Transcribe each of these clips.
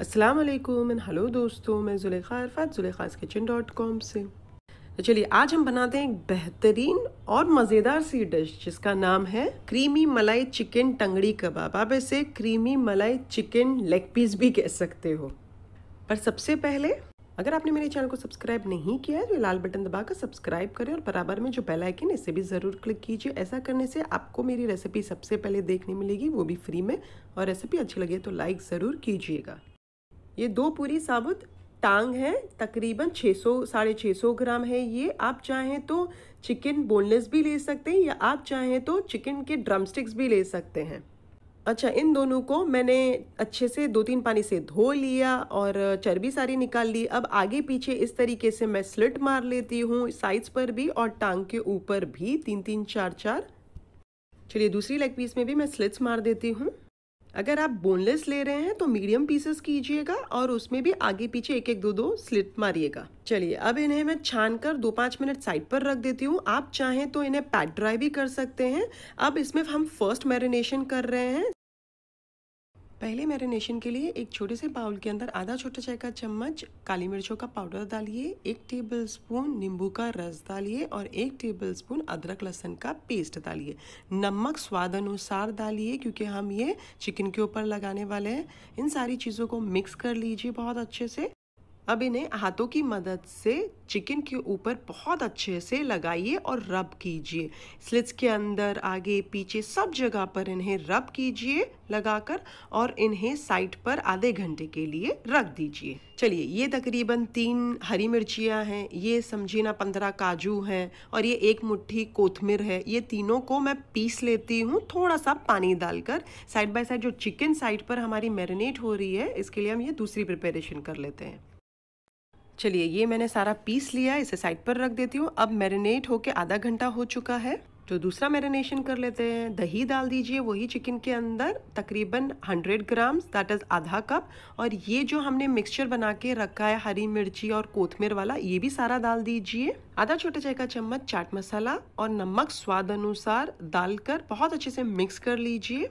अस्सलाम वालेकुम and hello दोस्तों मैं Zulekha Arafat Zulekha's kitchen dot com से तो चलिए आज हम बनाते हैं एक बेहतरीन और मज़ेदार सी डिश जिसका नाम है क्रीमी मलाई चिकन टंगड़ी कबाब आप इसे क्रीमी मलाई चिकन लेग पीस भी कह सकते हो पर सबसे पहले अगर आपने मेरे चैनल को सब्सक्राइब नहीं किया है तो लाल बटन दबाकर सब्सक्राइब करें और बराबर में जो बेल आइकन इसे भी ज़रूर क्लिक कीजिए ऐसा करने से आपको मेरी रेसिपी सबसे पहले देखने मिलेगी वो भी फ्री में और रेसिपी अच्छी लगे तो लाइक ज़रूर कीजिएगा ये दो पूरी साबुत टांग है तकरीबन 600 सौ साढ़े छः सौ ग्राम है ये आप चाहें तो चिकन बोनलेस भी ले सकते हैं या आप चाहें तो चिकन के ड्रमस्टिक्स भी ले सकते हैं अच्छा इन दोनों को मैंने अच्छे से दो तीन पानी से धो लिया और चर्बी सारी निकाल ली अब आगे पीछे इस तरीके से मैं स्लिट मार लेती हूँ साइड्स पर भी और टांग के ऊपर भी तीन तीन चार चार चलिए दूसरी लेग पीस में भी मैं स्लिट्स मार देती हूँ अगर आप बोनलेस ले रहे हैं तो मीडियम पीसेस कीजिएगा और उसमें भी आगे पीछे एक एक दो दो स्लिट मारिएगा चलिए अब इन्हें मैं छान कर दो पाँच मिनट साइड पर रख देती हूँ आप चाहें तो इन्हें पैट ड्राई भी कर सकते हैं अब इसमें हम फर्स्ट मैरिनेशन कर रहे हैं पहले मैरिनेशन के लिए एक छोटे से बाउल के अंदर आधा छोटा चाय का चम्मच काली मिर्चों का पाउडर डालिए एक टेबल स्पून नींबू का रस डालिए और एक टेबल स्पून अदरक लहसन का पेस्ट डालिए नमक स्वाद अनुसार डालिए क्योंकि हम ये चिकन के ऊपर लगाने वाले हैं इन सारी चीज़ों को मिक्स कर लीजिए बहुत अच्छे से अब इन्हें हाथों की मदद से चिकन के ऊपर बहुत अच्छे से लगाइए और रब कीजिए स्लिट्स के अंदर आगे पीछे सब जगह पर इन्हें रब कीजिए लगाकर और इन्हें साइड पर आधे घंटे के लिए रख दीजिए चलिए ये तकरीबन तीन हरी मिर्चियाँ हैं ये समझिए ना पंद्रह काजू हैं और ये एक मुट्ठी कोथमिर है ये तीनों को मैं पीस लेती हूँ थोड़ा सा पानी डालकर साइड बाय साइड जो चिकन साइड पर हमारी मैरिनेट हो रही है इसके लिए हम ये दूसरी प्रिपेरेशन कर लेते हैं चलिए ये मैंने सारा पीस लिया इसे साइड पर रख देती हूँ अब मैरिनेट होके आधा घंटा हो चुका है तो दूसरा मैरिनेशन कर लेते हैं दही डाल दीजिए वही चिकन के अंदर तकरीबन 100 ग्राम्स दैट इज़ आधा कप और ये जो हमने मिक्सचर बना के रखा है हरी मिर्ची और कोथमीर वाला ये भी सारा डाल दीजिए आधा छोटे चाय का चम्मच चाट मसाला और नमक स्वाद अनुसार डालकर बहुत अच्छे से मिक्स कर लीजिए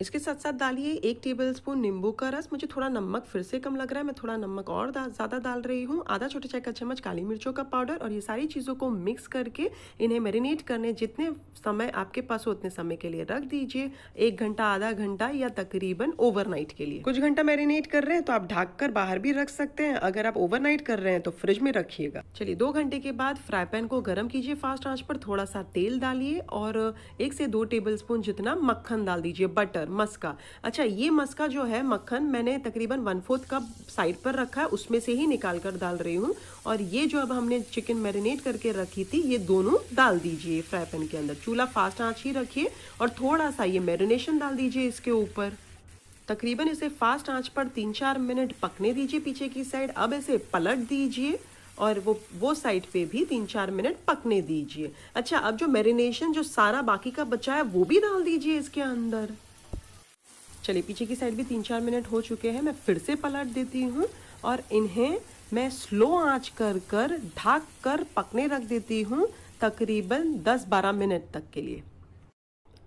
इसके साथ साथ डालिए एक टेबल स्पून नींबू का रस मुझे थोड़ा नमक फिर से कम लग रहा है मैं थोड़ा नमक और ज़्यादा डाल रही हूँ आधा छोटे चाय का चम्मच काली मिर्चों का पाउडर और ये सारी चीज़ों को मिक्स करके इन्हें मैरिनेट करने जितने समय आपके पास हो उतने समय के लिए रख दीजिए एक घंटा आधा घंटा या तकरीबन ओवर के लिए कुछ घंटा मैरिनेट कर रहे हैं तो आप ढाक कर बाहर भी रख सकते हैं अगर आप ओवर कर रहे हैं तो फ्रिज में रखिएगा चलिए दो घंटे के बाद फ्राई पैन को गर्म कीजिए फास्ट आँच पर थोड़ा सा तेल डालिए और एक से दो टेबल स्पून जितना मक्खन डाल दीजिए बटर पर मस्का अच्छा ये मस्का जो है मक्खन मैंने तकरीबन वन फोर्थ कप साइड पर रखा है उसमें से ही निकाल कर डाल रही हूँ और ये जो अब हमने चिकन मैरिनेट करके रखी थी ये दोनों डाल दीजिए फ्राई पैन के अंदर चूल्हा फास्ट आँच ही रखिए और थोड़ा सा ये मैरिनेशन डाल दीजिए इसके ऊपर तकरीबन इसे फास्ट आंच पर तीन चार मिनट पकने दीजिए पीछे की साइड अब इसे पलट दीजिए और वो वो साइड पे भी तीन चार मिनट पकने दीजिए अच्छा अब जो मैरिनेशन जो सारा बाकी का बचा है वो भी डाल दीजिए इसके अंदर चलिए पीछे की साइड भी तीन चार मिनट हो चुके हैं मैं फिर से पलट देती हूँ और इन्हें मैं स्लो आंच कर कर ढाक कर पकने रख देती हूँ तकरीबन 10-12 मिनट तक के लिए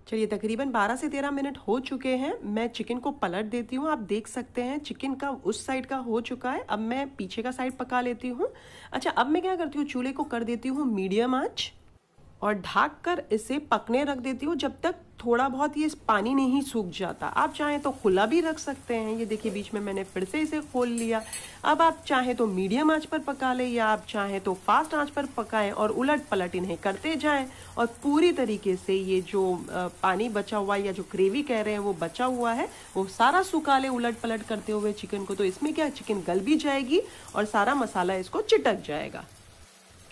चलिए तकरीबन 12 से 13 मिनट हो चुके हैं मैं चिकन को पलट देती हूँ आप देख सकते हैं चिकन का उस साइड का हो चुका है अब मैं पीछे का साइड पका लेती हूँ अच्छा अब मैं क्या करती हूँ चूल्हे को कर देती हूँ मीडियम आँच और ढाक कर इसे पकने रख देती हूँ जब तक थोड़ा बहुत ये पानी नहीं सूख जाता आप चाहें तो खुला भी रख सकते हैं ये देखिए बीच में मैंने फिर से इसे खोल लिया अब आप चाहें तो मीडियम आंच पर पका लें या आप चाहें तो फास्ट आंच पर पकाएं और उलट पलट इन्हें करते जाएं और पूरी तरीके से ये जो पानी बचा हुआ या जो ग्रेवी कह रहे हैं वो बचा हुआ है वो सारा सुखा लें उलट पलट करते हुए चिकन को तो इसमें क्या चिकन गल भी जाएगी और सारा मसाला इसको चिटक जाएगा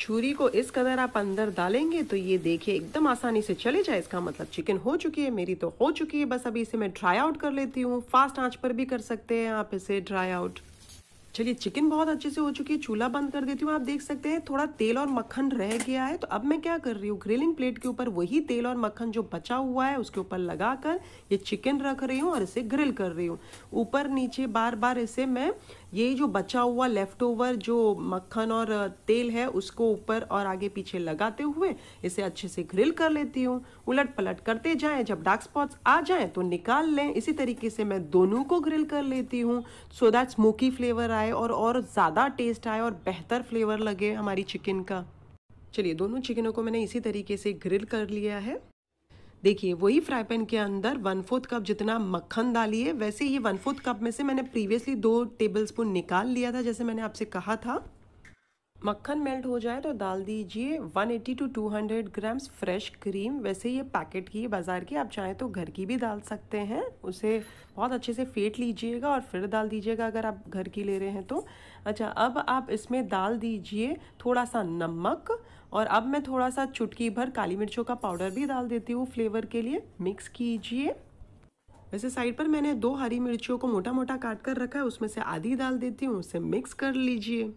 छुरी को इस कदर आप अंदर डालेंगे तो ये देखिए एकदम आसानी से चले जाए इसका मतलब चिकन हो चुकी है मेरी तो हो चुकी है बस अभी इसे मैं ड्राई आउट कर लेती हूँ फास्ट आंच पर भी कर सकते हैं आप इसे ड्राई आउट चलिए चिकन बहुत अच्छे से हो चुकी है चूल्हा बंद कर देती हूँ आप देख सकते हैं थोड़ा तेल और मक्खन रह गया है तो अब मैं क्या कर रही हूँ ग्रिलिंग प्लेट के ऊपर वही तेल और मक्खन जो बचा हुआ है उसके ऊपर लगा कर ये चिकन रख रही हूँ और इसे ग्रिल कर रही हूँ ऊपर नीचे बार बार इसे मैं ये जो बचा हुआ लेफ्ट ओवर जो मक्खन और तेल है उसको ऊपर और आगे पीछे लगाते हुए इसे अच्छे से ग्रिल कर लेती हूँ उलट पलट करते जाएं जब डार्क स्पॉट्स आ जाएं तो निकाल लें इसी तरीके से मैं दोनों को ग्रिल कर लेती हूँ सो दैट स्मोकी फ्लेवर आए और और ज़्यादा टेस्ट आए और बेहतर फ्लेवर लगे हमारी चिकन का चलिए दोनों चिकनों को मैंने इसी तरीके से ग्रिल कर लिया है देखिए वही फ्राई पैन के अंदर वन फोर्थ कप जितना मक्खन डालिए वैसे ये वन फोर्थ कप में से मैंने प्रीवियसली दो टेबल स्पून निकाल लिया था जैसे मैंने आपसे कहा था मक्खन मेल्ट हो जाए तो डाल दीजिए 180 to two grams fresh cream वैसे ये पैकेट की बाज़ार की आप चाहें तो घर की भी डाल सकते हैं उसे बहुत अच्छे से फेंट लीजिएगा और फिर डाल दीजिएगा अगर आप घर की ले रहे हैं तो अच्छा अब आप इसमें डाल दीजिए थोड़ा सा नमक और अब मैं थोड़ा सा चुटकी भर काली मिर्चों का पाउडर भी डाल देती हूँ फ्लेवर के लिए मिक्स कीजिए वैसे साइड पर मैंने दो हरी मिर्चियों को मोटा मोटा काट कर रखा है उसमें से आधी डाल देती हूँ उसे मिक्स कर लीजिए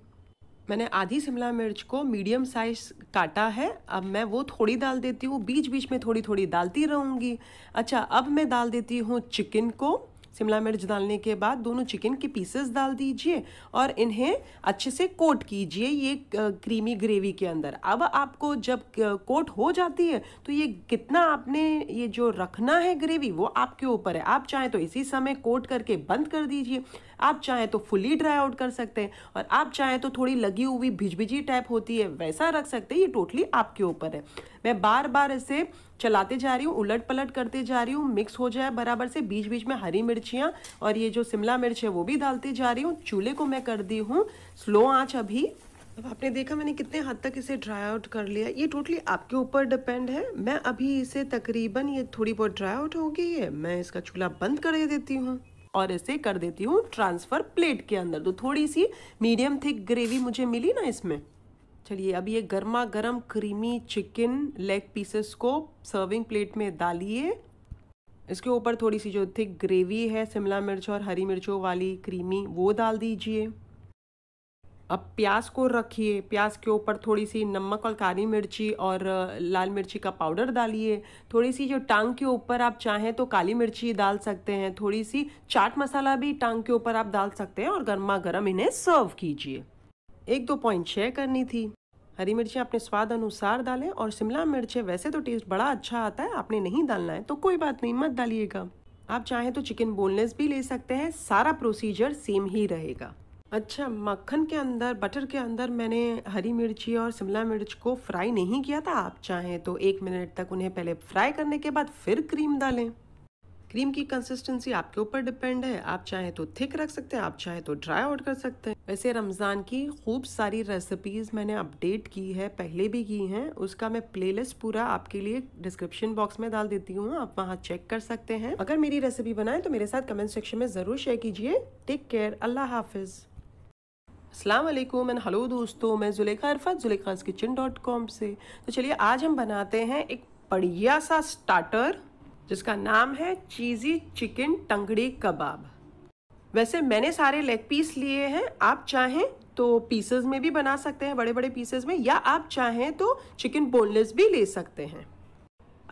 मैंने आधी शिमला मिर्च को मीडियम साइज काटा है अब मैं वो थोड़ी डाल देती हूँ बीच बीच में थोड़ी थोड़ी डालती रहूँगी अच्छा अब मैं डाल देती हूँ चिकन को शिमला मिर्च डालने के बाद दोनों चिकन के पीसेस डाल दीजिए और इन्हें अच्छे से कोट कीजिए ये क्रीमी ग्रेवी के अंदर अब आपको जब कोट हो जाती है तो ये कितना आपने ये जो रखना है ग्रेवी वो आपके ऊपर है आप चाहें तो इसी समय कोट करके बंद कर दीजिए आप चाहें तो फुली ड्राई आउट कर सकते हैं और आप चाहें तो थोड़ी लगी हुई भिजभिजी टाइप होती है वैसा रख सकते हैं ये टोटली आपके ऊपर है मैं बार बार इसे चलाते जा रही हूँ उलट पलट करते जा रही हूँ मिक्स हो जाए बराबर से बीच बीच में हरी मिर्चियाँ और ये जो शिमला मिर्च है वो भी डालते जा रही हूँ चूल्हे को मैं कर दी हूँ स्लो आँच अभी अब आपने देखा मैंने कितने हद तक इसे ड्राई आउट कर लिया ये टोटली आपके ऊपर डिपेंड है मैं अभी इसे तकरीबन ये थोड़ी बहुत ड्राई आउट हो गई है मैं इसका चूल्हा बंद कर देती हूँ और इसे कर देती हूँ ट्रांसफर प्लेट के अंदर तो थोड़ी सी मीडियम थिक ग्रेवी मुझे मिली ना इसमें चलिए अब ये गर्मा गर्म क्रीमी चिकन लेग पीसेस को सर्विंग प्लेट में डालिए इसके ऊपर थोड़ी सी जो थिक ग्रेवी है शिमला मिर्च और हरी मिर्चों वाली क्रीमी वो डाल दीजिए अब प्याज को रखिए प्याज के ऊपर थोड़ी सी नमक और काली मिर्ची और लाल मिर्ची का पाउडर डालिए थोड़ी सी जो टांग के ऊपर आप चाहें तो काली मिर्ची डाल सकते हैं थोड़ी सी चाट मसाला भी टांग के ऊपर आप डाल सकते हैं और गर्मा गर्म इन्हें सर्व कीजिए एक दो पॉइंट शेयर करनी थी हरी मिर्चें अपने स्वाद अनुसार डालें और शिमला मिर्चें वैसे तो टेस्ट बड़ा अच्छा आता है आपने नहीं डालना है तो कोई बात नहीं मत डालिएगा आप चाहें तो चिकन बोनलेस भी ले सकते हैं सारा प्रोसीजर सेम ही रहेगा अच्छा मक्खन के अंदर बटर के अंदर मैंने हरी मिर्ची और शिमला मिर्च को फ्राई नहीं किया था आप चाहें तो एक मिनट तक उन्हें पहले फ्राई करने के बाद फिर क्रीम डालें क्रीम की कंसिस्टेंसी आपके ऊपर डिपेंड है आप चाहे तो थिक रख सकते हैं आप चाहे तो ड्राई आउट कर सकते हैं वैसे रमज़ान की खूब सारी रेसिपीज़ मैंने अपडेट की है पहले भी की हैं उसका मैं प्लेलिस्ट पूरा आपके लिए डिस्क्रिप्शन बॉक्स में डाल देती हूँ आप वहाँ चेक कर सकते हैं अगर मेरी रेसिपी बनाए तो मेरे साथ कमेंट सेक्शन में ज़रूर शेयर कीजिए टेक केयर अल्लाह हाफिज़ अस्सलाम एंड हेलो दोस्तों मैं Zulekha Arafat Zulekha kitchen dot com से तो चलिए आज हम बनाते हैं एक बढ़िया सा स्टार्टर जिसका नाम है चीज़ी चिकन टंगड़ी कबाब वैसे मैंने सारे लेग पीस लिए हैं आप चाहें तो पीसेस में भी बना सकते हैं बड़े बड़े पीसेस में या आप चाहें तो चिकन बोनलेस भी ले सकते हैं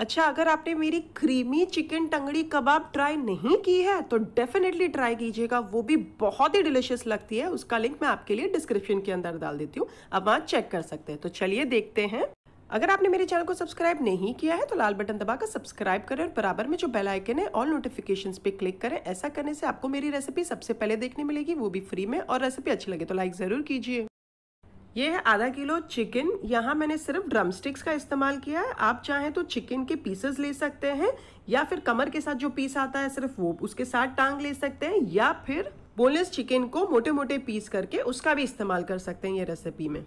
अच्छा अगर आपने मेरी क्रीमी चिकन टंगड़ी कबाब ट्राई नहीं की है तो डेफिनेटली ट्राई कीजिएगा वो भी बहुत ही डिलिशियस लगती है उसका लिंक मैं आपके लिए डिस्क्रिप्शन के अंदर डाल देती हूँ आप वहाँ चेक कर सकते हैं तो चलिए देखते हैं अगर आपने मेरे चैनल को सब्सक्राइब नहीं किया है तो लाल बटन दबाकर सब्सक्राइब करें और बराबर में जो बेल आइकन है ऑल नोटिफिकेशंस पे क्लिक करें ऐसा करने से आपको मेरी रेसिपी सबसे पहले देखने मिलेगी वो भी फ्री में और रेसिपी अच्छी लगे तो लाइक ज़रूर कीजिए ये है आधा किलो चिकन यहाँ मैंने सिर्फ ड्रम स्टिक्स का इस्तेमाल किया है आप चाहें तो चिकन के पीसेस ले सकते हैं या फिर कमर के साथ जो पीस आता है सिर्फ वो उसके साथ टांग ले सकते हैं या फिर बोनलेस चिकन को मोटे मोटे पीस करके उसका भी इस्तेमाल कर सकते हैं ये रेसिपी में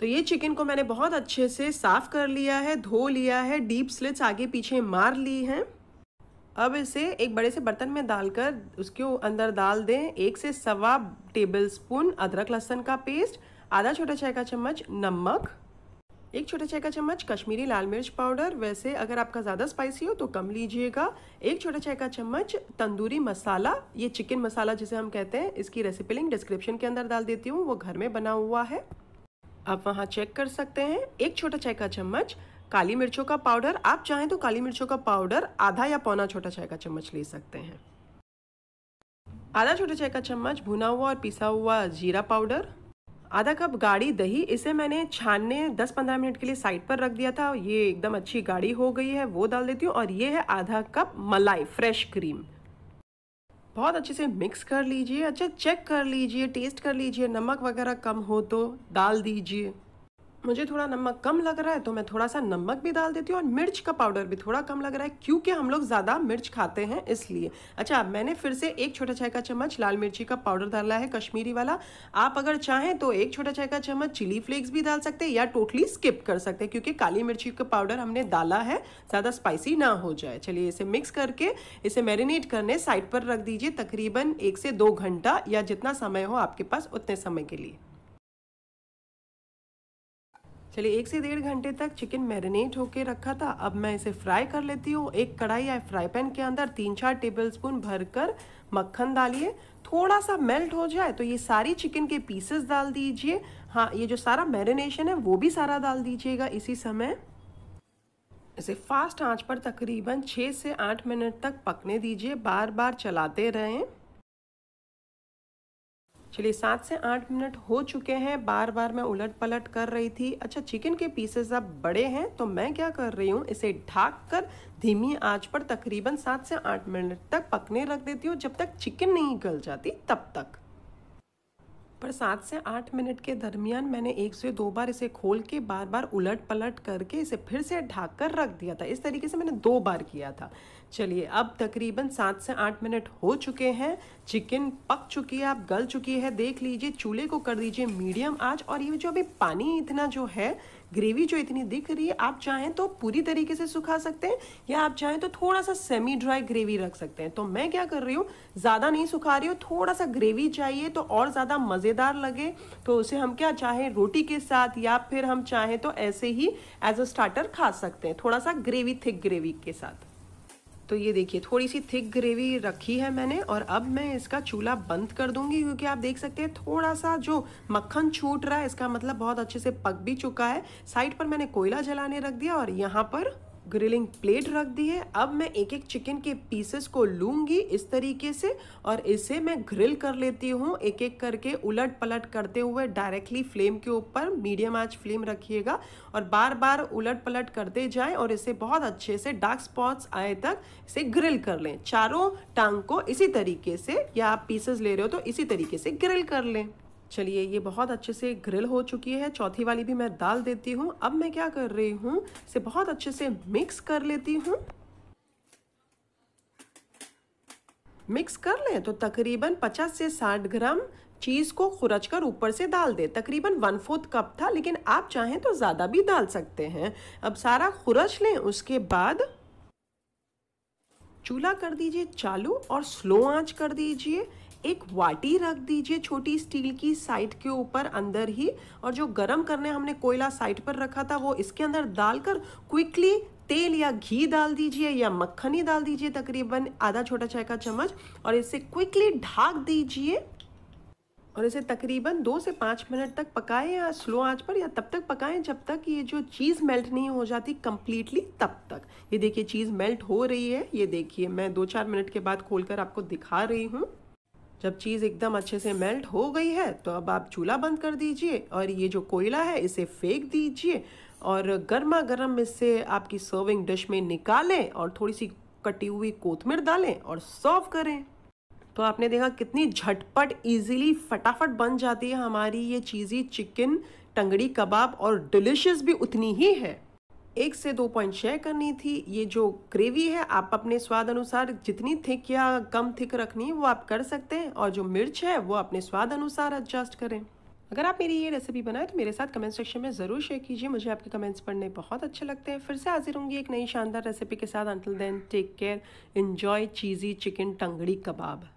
तो ये चिकन को मैंने बहुत अच्छे से साफ़ कर लिया है धो लिया है डीप स्लिट्स आगे पीछे मार ली हैं अब इसे एक बड़े से बर्तन में डालकर उसके अंदर डाल दें एक से सवा टेबल स्पून अदरक लहसन का पेस्ट आधा छोटा चाय का चम्मच नमक एक छोटा चाय का चम्मच कश्मीरी लाल मिर्च पाउडर वैसे अगर आपका ज़्यादा स्पाइसी हो तो कम लीजिएगा एक छोटा चाय का चम्मच तंदूरी मसाला ये चिकन मसाला जिसे हम कहते हैं इसकी रेसिपी लिंक डिस्क्रिप्शन के अंदर डाल देती हूँ वो घर में बना हुआ है आप वहाँ चेक कर सकते हैं एक छोटा चाय का चम्मच काली मिर्चों का पाउडर आप चाहें तो काली मिर्चों का पाउडर आधा या पौना छोटा चाय का चम्मच ले सकते हैं आधा छोटा चाय का चम्मच भुना हुआ और पिसा हुआ जीरा पाउडर आधा कप गाढ़ी दही इसे मैंने छानने 10-15 मिनट के लिए साइड पर रख दिया था ये एकदम अच्छी गाढ़ी हो गई है वो डाल देती हूँ और ये है आधा कप मलाई फ्रेश क्रीम बहुत अच्छे से मिक्स कर लीजिए अच्छा चेक कर लीजिए टेस्ट कर लीजिए नमक वगैरह कम हो तो डाल दीजिए मुझे थोड़ा नमक कम लग रहा है तो मैं थोड़ा सा नमक भी डाल देती हूँ और मिर्च का पाउडर भी थोड़ा कम लग रहा है क्योंकि हम लोग ज़्यादा मिर्च खाते हैं इसलिए अच्छा मैंने फिर से एक छोटा चाय का चम्मच लाल मिर्ची का पाउडर डाला है कश्मीरी वाला आप अगर चाहें तो एक छोटा चाय का चम्मच चिली फ्लेक्स भी डाल सकते हैं या टोटली स्किप कर सकते हैं क्योंकि काली मिर्ची का पाउडर हमने डाला है ज़्यादा स्पाइसी ना हो जाए चलिए इसे मिक्स करके इसे मैरिनेट करने साइड पर रख दीजिए तकरीबन एक से दो घंटा या जितना समय हो आपके पास उतने समय के लिए चलिए एक से डेढ़ घंटे तक चिकन मैरिनेट होके रखा था अब मैं इसे फ्राई कर लेती हूँ एक कढ़ाई या फ्राई पैन के अंदर तीन चार टेबल स्पून भर कर मक्खन डालिए थोड़ा सा मेल्ट हो जाए तो ये सारी चिकन के पीसेस डाल दीजिए हाँ ये जो सारा मैरिनेशन है वो भी सारा डाल दीजिएगा इसी समय इसे फास्ट आँच पर तकरीबन छः से आठ मिनट तक पकने दीजिए बार बार चलाते रहें चलिए सात से आठ मिनट हो चुके हैं बार बार मैं उलट पलट कर रही थी अच्छा चिकन के पीसेस अब बड़े हैं तो मैं क्या कर रही हूँ इसे ढाक कर धीमी आंच पर तकरीबन सात से आठ मिनट तक पकने रख देती हूँ जब तक चिकन नहीं गल जाती तब तक पर सात से आठ मिनट के दरमियान मैंने एक से दो बार इसे खोल के बार बार उलट पलट करके इसे फिर से ढाक कर रख दिया था इस तरीके से मैंने दो बार किया था चलिए अब तकरीबन सात से आठ मिनट हो चुके हैं चिकन पक चुकी है आप गल चुकी है देख लीजिए चूल्हे को कर दीजिए मीडियम आँच और ये जो अभी पानी इतना जो है ग्रेवी जो इतनी दिख रही है आप चाहें तो पूरी तरीके से सुखा सकते हैं या आप चाहें तो थोड़ा सा सेमी ड्राई ग्रेवी रख सकते हैं तो मैं क्या कर रही हूँ ज़्यादा नहीं सुखा रही हूँ थोड़ा सा ग्रेवी चाहिए तो और ज़्यादा मज़ेदार लगे तो उसे हम क्या चाहें रोटी के साथ या फिर हम चाहें तो ऐसे ही एज अ स्टार्टर खा सकते हैं थोड़ा सा ग्रेवी थिक ग्रेवी के साथ तो ये देखिए थोड़ी सी थिक ग्रेवी रखी है मैंने और अब मैं इसका चूल्हा बंद कर दूंगी क्योंकि आप देख सकते हैं थोड़ा सा जो मक्खन छूट रहा है इसका मतलब बहुत अच्छे से पक भी चुका है साइड पर मैंने कोयला जलाने रख दिया और यहाँ पर ग्रिलिंग प्लेट रख दी है अब मैं एक एक चिकन के पीसेस को लूँगी इस तरीके से और इसे मैं ग्रिल कर लेती हूँ एक एक करके उलट पलट करते हुए डायरेक्टली फ्लेम के ऊपर मीडियम आंच फ्लेम रखिएगा और बार बार उलट पलट करते जाएं और इसे बहुत अच्छे से डार्क स्पॉट्स आए तक इसे ग्रिल कर लें चारों टांग को इसी तरीके से या आप पीसेस ले रहे हो तो इसी तरीके से ग्रिल कर लें चलिए ये बहुत अच्छे से ग्रिल हो चुकी है चौथी वाली भी मैं डाल देती हूँ अब मैं क्या कर रही हूँ इसे बहुत अच्छे से मिक्स कर लेती हूँ मिक्स कर लें तो तकरीबन 50 से 60 ग्राम चीज़ को खुरच कर ऊपर से डाल दें तकरीबन वन फोर्थ कप था लेकिन आप चाहें तो ज़्यादा भी डाल सकते हैं अब सारा खुरच लें उसके बाद चूल्हा कर दीजिए चालू और स्लो आंच कर दीजिए एक वाटी रख दीजिए छोटी स्टील की साइड के ऊपर अंदर ही और जो गरम करने हमने कोयला साइड पर रखा था वो इसके अंदर डालकर क्विकली तेल या घी डाल दीजिए या मक्खनी डाल दीजिए तकरीबन आधा छोटा चाय का चम्मच और इसे क्विकली ढाक दीजिए और इसे तकरीबन दो से पाँच मिनट तक पकाएं या स्लो आंच पर या तब तक पकाएं जब तक ये जो चीज़ मेल्ट नहीं हो जाती कम्प्लीटली तब तक ये देखिए चीज़ मेल्ट हो रही है ये देखिए मैं दो चार मिनट के बाद खोलकर आपको दिखा रही हूँ जब चीज़ एकदम अच्छे से मेल्ट हो गई है तो अब आप चूल्हा बंद कर दीजिए और ये जो कोयला है इसे फेंक दीजिए और गर्मा गर्म इससे आपकी सर्विंग डिश में निकालें और थोड़ी सी कटी हुई कोथमीर डालें और सर्व करें तो आपने देखा कितनी झटपट इजीली फटाफट बन जाती है हमारी ये चीज़ी चिकन टंगड़ी कबाब और डिलिशियस भी उतनी ही है एक से दो पॉइंट शेयर करनी थी ये जो ग्रेवी है आप अपने स्वाद अनुसार जितनी थिक या कम थिक रखनी है वो आप कर सकते हैं और जो मिर्च है वो अपने स्वाद अनुसार एडजस्ट करें अगर आप मेरी ये रेसिपी बनाए तो मेरे साथ कमेंट सेक्शन में ज़रूर शेयर कीजिए मुझे आपके कमेंट्स पढ़ने बहुत अच्छे लगते हैं फिर से हाजिर होंगी एक नई शानदार रेसिपी के साथ until then take care enjoy cheesy chicken tangdi कबाब